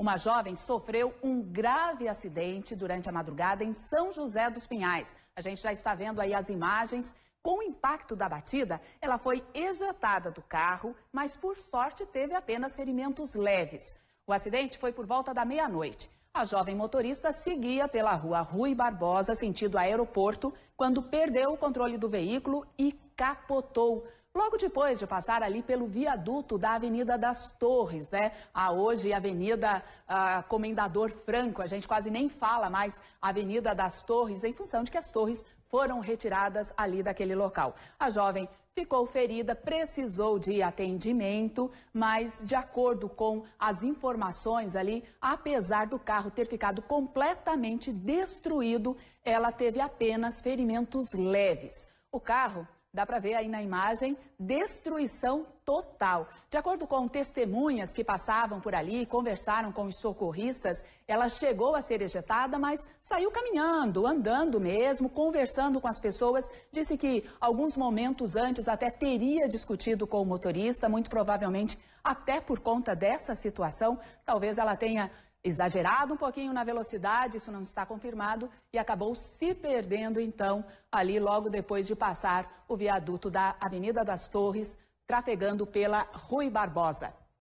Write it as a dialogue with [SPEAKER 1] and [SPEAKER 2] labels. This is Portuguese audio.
[SPEAKER 1] Uma jovem sofreu um grave acidente durante a madrugada em São José dos Pinhais. A gente já está vendo aí as imagens. Com o impacto da batida, ela foi ejetada do carro, mas por sorte teve apenas ferimentos leves. O acidente foi por volta da meia-noite. A jovem motorista seguia pela rua Rui Barbosa, sentido aeroporto, quando perdeu o controle do veículo e capotou. Logo depois de passar ali pelo viaduto da Avenida das Torres, né? A ah, hoje Avenida ah, Comendador Franco, a gente quase nem fala mais Avenida das Torres, em função de que as torres foram retiradas ali daquele local. A jovem ficou ferida, precisou de atendimento, mas de acordo com as informações ali, apesar do carro ter ficado completamente destruído, ela teve apenas ferimentos leves. O carro Dá para ver aí na imagem destruição total. De acordo com testemunhas que passavam por ali e conversaram com os socorristas, ela chegou a ser ejetada, mas saiu caminhando, andando mesmo, conversando com as pessoas. Disse que alguns momentos antes até teria discutido com o motorista, muito provavelmente até por conta dessa situação. Talvez ela tenha exagerado um pouquinho na velocidade, isso não está confirmado, e acabou se perdendo então ali logo depois de passar o viaduto da Avenida das Torres, trafegando pela Rui Barbosa.